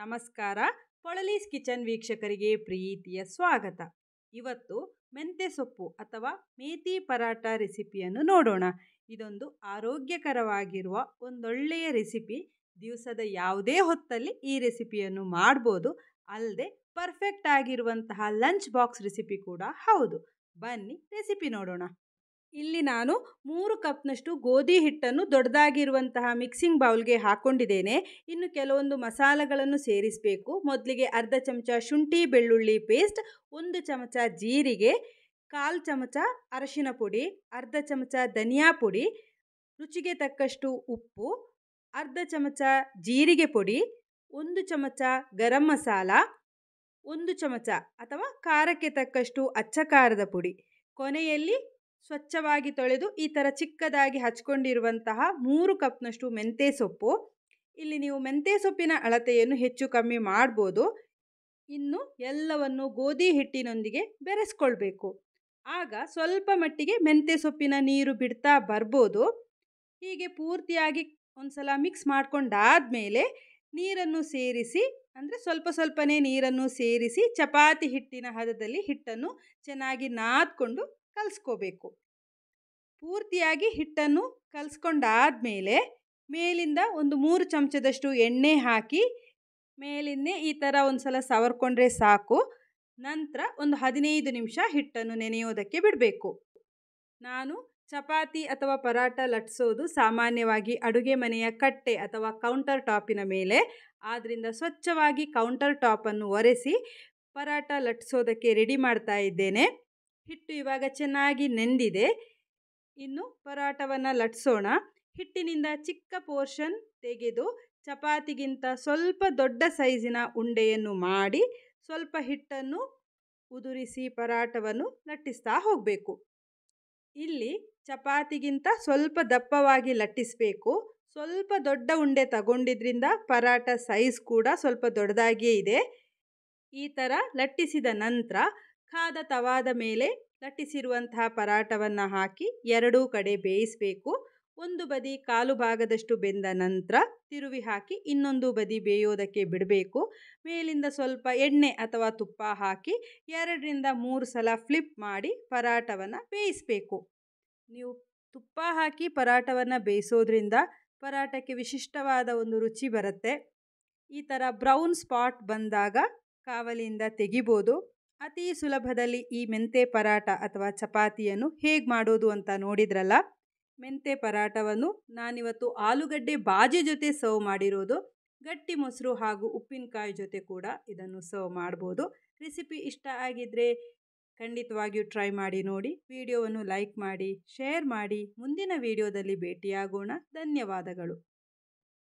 ನಮಸ್ಕಾರ ಪೊಳಲೀಸ್ ಕಿಚನ್ ವೀಕ್ಷಕರಿಗೆ ಪ್ರೀತಿಯ ಸ್ವಾಗತ ಇವತ್ತು ಮೆಂತೆ ಸೊಪ್ಪು ಅಥವಾ ಮೇತಿ ಪರಾಟ ರೆಸಿಪಿಯನ್ನು ನೋಡೋಣ ಇದೊಂದು ಆರೋಗ್ಯಕರವಾಗಿರುವ ಒಂದೊಳ್ಳೆಯ ರೆಸಿಪಿ ದಿವಸದ ಯಾವುದೇ ಹೊತ್ತಲ್ಲಿ ಈ ರೆಸಿಪಿಯನ್ನು ಮಾಡ್ಬೋದು ಅಲ್ಲದೆ ಪರ್ಫೆಕ್ಟ್ ಆಗಿರುವಂತಹ ಲಂಚ್ ಬಾಕ್ಸ್ ರೆಸಿಪಿ ಕೂಡ ಹೌದು ಬನ್ನಿ ರೆಸಿಪಿ ನೋಡೋಣ ಇಲ್ಲಿ ನಾನು ಮೂರು ಕಪ್ನಷ್ಟು ಗೋಧಿ ಹಿಟ್ಟನ್ನು ದೊಡ್ಡದಾಗಿರುವಂತಹ ಮಿಕ್ಸಿಂಗ್ ಬೌಲ್ಗೆ ಹಾಕ್ಕೊಂಡಿದ್ದೇನೆ ಇನ್ನು ಕೆಲವೊಂದು ಮಸಾಲೆಗಳನ್ನು ಸೇರಿಸಬೇಕು ಮೊದಲಿಗೆ ಅರ್ಧ ಚಮಚ ಶುಂಠಿ ಬೆಳ್ಳುಳ್ಳಿ ಪೇಸ್ಟ್ ಒಂದು ಚಮಚ ಜೀರಿಗೆ ಕಾಲು ಚಮಚ ಅರಶಿನ ಪುಡಿ ಅರ್ಧ ಚಮಚ ಧನಿಯಾ ಪುಡಿ ರುಚಿಗೆ ತಕ್ಕಷ್ಟು ಉಪ್ಪು ಅರ್ಧ ಚಮಚ ಜೀರಿಗೆ ಪುಡಿ ಒಂದು ಚಮಚ ಗರಂ ಮಸಾಲ ಒಂದು ಚಮಚ ಅಥವಾ ಖಾರಕ್ಕೆ ತಕ್ಕಷ್ಟು ಅಚ್ಚ ಖಾರದ ಪುಡಿ ಕೊನೆಯಲ್ಲಿ ಸ್ವಚ್ಛವಾಗಿ ತೊಳೆದು ಈ ಥರ ಚಿಕ್ಕದಾಗಿ ಹಚ್ಕೊಂಡಿರುವಂತಹ ಮೂರು ಕಪ್ನಷ್ಟು ಮೆಂತೆ ಸೊಪ್ಪು ಇಲ್ಲಿ ನೀವು ಮೆಂತೆ ಸೊಪ್ಪಿನ ಅಳತೆಯನ್ನು ಹೆಚ್ಚು ಕಮ್ಮಿ ಮಾಡ್ಬೋದು ಇನ್ನು ಎಲ್ಲವನ್ನು ಗೋಧಿ ಹಿಟ್ಟಿನೊಂದಿಗೆ ಬೆರೆಸ್ಕೊಳ್ಬೇಕು ಆಗ ಸ್ವಲ್ಪ ಮಟ್ಟಿಗೆ ಮೆಂತೆ ಸೊಪ್ಪಿನ ನೀರು ಬಿಡ್ತಾ ಬರ್ಬೋದು ಹೀಗೆ ಪೂರ್ತಿಯಾಗಿ ಒಂದು ಸಲ ಮಿಕ್ಸ್ ಮೇಲೆ ನೀರನ್ನು ಸೇರಿಸಿ ಅಂದರೆ ಸ್ವಲ್ಪ ಸ್ವಲ್ಪನೇ ನೀರನ್ನು ಸೇರಿಸಿ ಚಪಾತಿ ಹಿಟ್ಟಿನ ಹದದಲ್ಲಿ ಹಿಟ್ಟನ್ನು ಚೆನ್ನಾಗಿ ನಾದ್ಕೊಂಡು ಕಲಿಸ್ಕೋಬೇಕು ಪೂರ್ತಿಯಾಗಿ ಹಿಟ್ಟನ್ನು ಮೇಲೆ ಮೇಲಿಂದ ಒಂದು ಮೂರು ಚಮಚದಷ್ಟು ಎಣ್ಣೆ ಹಾಕಿ ಮೇಲಿಂದೇ ಈ ಥರ ಒಂದು ಸಲ ಸವರ್ಕೊಂಡ್ರೆ ಸಾಕು ನಂತರ ಒಂದು ಹದಿನೈದು ನಿಮಿಷ ಹಿಟ್ಟನ್ನು ನೆನೆಯೋದಕ್ಕೆ ಬಿಡಬೇಕು ನಾನು ಚಪಾತಿ ಅಥವಾ ಪರಾಟ ಲಟ್ಸೋದು ಸಾಮಾನ್ಯವಾಗಿ ಅಡುಗೆ ಮನೆಯ ಕಟ್ಟೆ ಅಥವಾ ಕೌಂಟರ್ ಟಾಪಿನ ಮೇಲೆ ಆದ್ದರಿಂದ ಸ್ವಚ್ಛವಾಗಿ ಕೌಂಟರ್ ಟಾಪನ್ನು ಒರೆಸಿ ಪರಾಟ ಲಟ್ಸೋದಕ್ಕೆ ರೆಡಿ ಮಾಡ್ತಾ ಇದ್ದೇನೆ ಹಿಟ್ಟು ಇವಾಗ ಚೆನ್ನಾಗಿ ನೆಂದಿದೆ ಇನ್ನು ಪರಾಟವನ್ನು ಲಟ್ಸೋಣ ಹಿಟ್ಟಿನಿಂದ ಚಿಕ್ಕ ಪೋರ್ಷನ್ ತೆಗೆದು ಚಪಾತಿಗಿಂತ ಸ್ವಲ್ಪ ದೊಡ್ಡ ಸೈಜಿನ ಉಂಡೆಯನ್ನು ಮಾಡಿ ಸ್ವಲ್ಪ ಹಿಟ್ಟನ್ನು ಉದುರಿಸಿ ಪರಾಟವನ್ನು ಲಟ್ಟಿಸ್ತಾ ಹೋಗಬೇಕು ಇಲ್ಲಿ ಚಪಾತಿಗಿಂತ ಸ್ವಲ್ಪ ದಪ್ಪವಾಗಿ ಲಟ್ಟಿಸಬೇಕು ಸ್ವಲ್ಪ ದೊಡ್ಡ ಉಂಡೆ ತಗೊಂಡಿದ್ರಿಂದ ಪರಾಟ ಸೈಜ್ ಕೂಡ ಸ್ವಲ್ಪ ದೊಡ್ಡದಾಗಿಯೇ ಇದೆ ಈ ಥರ ಲಟ್ಟಿಸಿದ ನಂತರ ಖಾದ ತವಾದ ಮೇಲೆ ಲಟ್ಟಿಸಿರುವಂತಹ ಪರಾಟವನ್ನು ಹಾಕಿ ಎರಡೂ ಕಡೆ ಬೇಯಿಸಬೇಕು ಒಂದು ಬದಿ ಕಾಲು ಭಾಗದಷ್ಟು ಬೆಂದ ನಂತರ ತಿರುವಿ ಹಾಕಿ ಇನ್ನೊಂದು ಬದಿ ಬೇಯೋದಕ್ಕೆ ಬಿಡಬೇಕು ಮೇಲಿಂದ ಸ್ವಲ್ಪ ಎಣ್ಣೆ ಅಥವಾ ತುಪ್ಪ ಹಾಕಿ ಎರಡರಿಂದ ಮೂರು ಸಲ ಫ್ಲಿಪ್ ಮಾಡಿ ಪರಾಟವನ್ನು ಬೇಯಿಸಬೇಕು ನೀವು ತುಪ್ಪ ಹಾಕಿ ಪರಾಟವನ್ನು ಬೇಯಿಸೋದ್ರಿಂದ ಪರಾಟಕ್ಕೆ ವಿಶಿಷ್ಟವಾದ ಒಂದು ರುಚಿ ಬರುತ್ತೆ ಈ ಥರ ಬ್ರೌನ್ ಸ್ಪಾಟ್ ಬಂದಾಗ ಕಾವಲಿಯಿಂದ ತೆಗಿಬೋದು ಅತಿ ಸುಲಭದಲ್ಲಿ ಈ ಮೆಂತೆ ಪರಾಟ ಅಥವಾ ಚಪಾತಿಯನ್ನು ಹೇಗೆ ಮಾಡೋದು ಅಂತ ನೋಡಿದ್ರಲ್ಲ ಮೆಂತೆ ಪರಾಟವನ್ನು ನಾನಿವತ್ತು ಆಲೂಗಡ್ಡೆ ಬಾಜಿ ಜೊತೆ ಸರ್ವ್ ಮಾಡಿರೋದು ಗಟ್ಟಿ ಮೊಸರು ಹಾಗೂ ಉಪ್ಪಿನಕಾಯಿ ಜೊತೆ ಕೂಡ ಇದನ್ನು ಸರ್ವ್ ಮಾಡ್ಬೋದು ರೆಸಿಪಿ ಇಷ್ಟ ಆಗಿದ್ದರೆ ಖಂಡಿತವಾಗಿಯೂ ಟ್ರೈ ಮಾಡಿ ನೋಡಿ ವಿಡಿಯೋವನ್ನು ಲೈಕ್ ಮಾಡಿ ಶೇರ್ ಮಾಡಿ ಮುಂದಿನ ವಿಡಿಯೋದಲ್ಲಿ ಭೇಟಿಯಾಗೋಣ ಧನ್ಯವಾದಗಳು